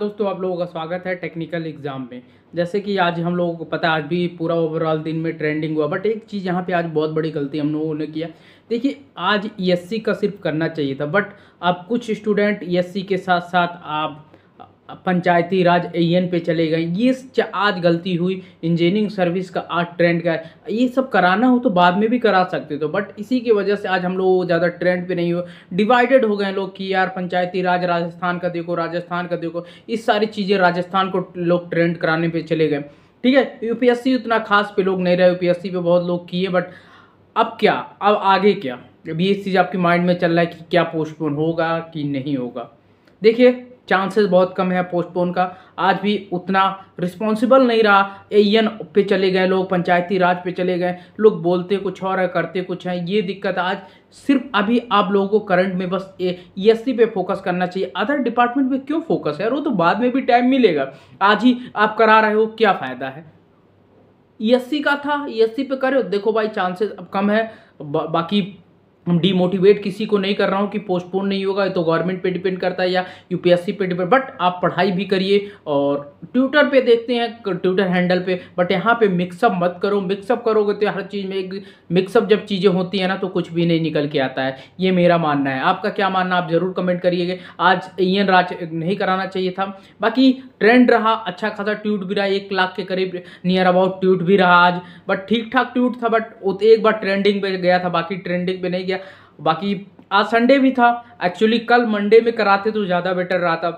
दोस्तों आप लोगों का स्वागत है टेक्निकल एग्ज़ाम में जैसे कि आज हम लोगों को पता आज भी पूरा ओवरऑल दिन में ट्रेंडिंग हुआ बट एक चीज़ यहाँ पे आज बहुत बड़ी गलती हम लोगों ने किया देखिए आज ई का सिर्फ करना चाहिए था बट अब कुछ स्टूडेंट ई के साथ साथ आप पंचायती राज एन पे चले गए ये आज गलती हुई इंजीनियरिंग सर्विस का आज ट्रेंड का है ये सब कराना हो तो बाद में भी करा सकते थे बट इसी की वजह से आज हम लोग ज़्यादा ट्रेंड पे नहीं हुए डिवाइडेड हो गए लोग कि यार पंचायती राज राजस्थान का देखो राजस्थान का देखो इस सारी चीज़ें राजस्थान को लोग ट्रेंड कराने पर चले गए ठीक है यू उतना खास पे लोग नहीं रहे यू पी बहुत लोग किए बट अब क्या अब आगे क्या अभी ये चीज़ आपके माइंड में चल रहा है कि क्या पोस्टपोन होगा कि नहीं होगा देखिए चांसेस बहुत कम है पोस्टपोन का आज भी उतना रिस्पॉन्सिबल नहीं रहा एन पे चले गए लोग पंचायती राज पे चले गए लोग बोलते कुछ और है करते कुछ हैं ये दिक्कत आज सिर्फ अभी आप लोगों को करंट में बस ए एस e पे फोकस करना चाहिए अदर डिपार्टमेंट में क्यों फोकस है वो तो बाद में भी टाइम मिलेगा आज ही आप करा रहे हो क्या फ़ायदा है ई e का था ई e पे करो देखो भाई चांसेस अब कम है बा, बाकी डीमोटिवेट किसी को नहीं कर रहा हूँ कि पोस्टपोन नहीं होगा तो गवर्नमेंट पे डिपेंड करता है या यूपीएससी पे डिपेंड बट आप पढ़ाई भी करिए और ट्विटर पे देखते हैं ट्विटर हैंडल पे बट यहाँ पे मिक्सअप मत करो मिक्सअप करोगे तो हर चीज़ में एक मिक्सअप जब चीज़ें होती हैं ना तो कुछ भी नहीं निकल के आता है ये मेरा मानना है आपका क्या मानना आप ज़रूर कमेंट करिएगा आज इन राज नहीं कराना चाहिए था बाकी ट्रेंड रहा अच्छा खासा ट्यूट भी रहा एक लाख के करीब नियर अबाउट ट्यूट भी रहा आज बट ठीक ठाक ट्यूट था बट एक बार ट्रेंडिंग पर गया था बाकी ट्रेंडिंग पर नहीं गया गया बाकी आज संडे भी था एक्चुअली कल मंडे में कराते तो ज़्यादा बेटर रहा था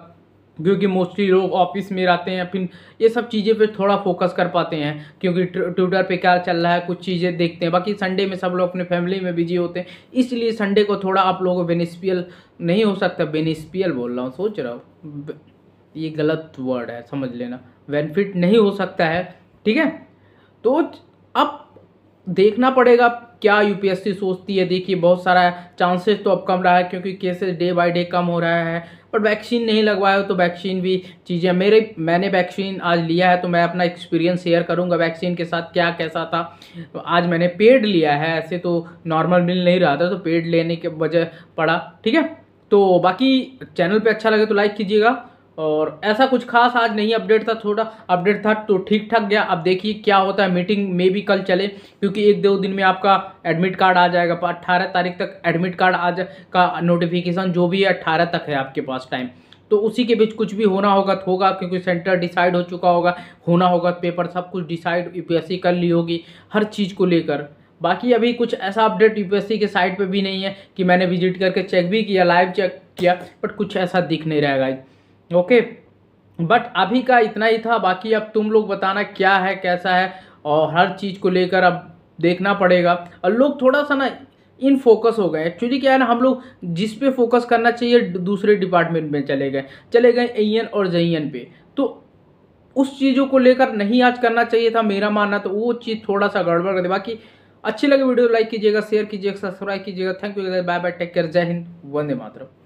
क्योंकि मोस्टली लोग ऑफिस में रहते हैं फिर ये सब चीज़ें पे थोड़ा फोकस कर पाते हैं क्योंकि ट्विटर पे क्या चल रहा है कुछ चीज़ें देखते हैं बाकी संडे में सब लोग अपने फैमिली में बिजी होते हैं इसलिए संडे को थोड़ा आप लोगों को बेनिस्पियल नहीं हो सकता बेनिस्पियल बोल रहा हूँ सोच रहा हूँ ये गलत वर्ड है समझ लेना बेनिफिट नहीं हो सकता है ठीक है तो अब देखना पड़ेगा क्या यूपीएससी सोचती है देखिए बहुत सारा चांसेस तो अब कम रहा है क्योंकि केसेस डे बाय डे कम हो रहा है पर वैक्सीन नहीं लगवाए हो तो वैक्सीन भी चीज़ें मेरे मैंने वैक्सीन आज लिया है तो मैं अपना एक्सपीरियंस शेयर करूंगा वैक्सीन के साथ क्या कैसा था तो आज मैंने पेड लिया है ऐसे तो नॉर्मल मिल नहीं रहा था तो पेड लेने के वजह पड़ा ठीक है तो बाकी चैनल पर अच्छा लगे तो लाइक कीजिएगा और ऐसा कुछ खास आज नहीं अपडेट था छोटा अपडेट था तो ठीक ठाक गया अब देखिए क्या होता है मीटिंग में भी कल चले क्योंकि एक दो दिन में आपका एडमिट कार्ड आ जाएगा अट्ठारह तारीख तक एडमिट कार्ड आ जा का नोटिफिकेशन जो भी है अट्ठारह तक है आपके पास टाइम तो उसी के बीच कुछ भी होना होगा तो होगा क्योंकि सेंटर डिसाइड हो चुका होगा होना होगा पेपर सब कुछ डिसाइड यूपीएससी कर ली होगी हर चीज़ को लेकर बाकी अभी कुछ ऐसा अपडेट यूपीएससी के साइट पे भी नहीं है कि मैंने विजिट करके चेक भी किया लाइव चेक किया बट कुछ ऐसा दिख नहीं रहेगा ओके बट अभी का इतना ही था बाकी अब तुम लोग बताना क्या है कैसा है और हर चीज़ को लेकर अब देखना पड़ेगा और लोग थोड़ा सा ना इन फोकस हो गए एक्चुअली क्या है ना हम लोग जिस पे फोकस करना चाहिए दूसरे डिपार्टमेंट में चले गए चले गए एन और जैन पे तो उस चीज़ों को लेकर नहीं आज करना चाहिए था मेरा मानना तो वो चीज़ थोड़ा सा गड़बड़ कर दे बाकी अच्छी लगे वीडियो लाइक कीजिएगा शेयर कीजिएगा सब्सक्राइब कीजिएगा thank you bye bye take care जय हिंद वंदे मातरम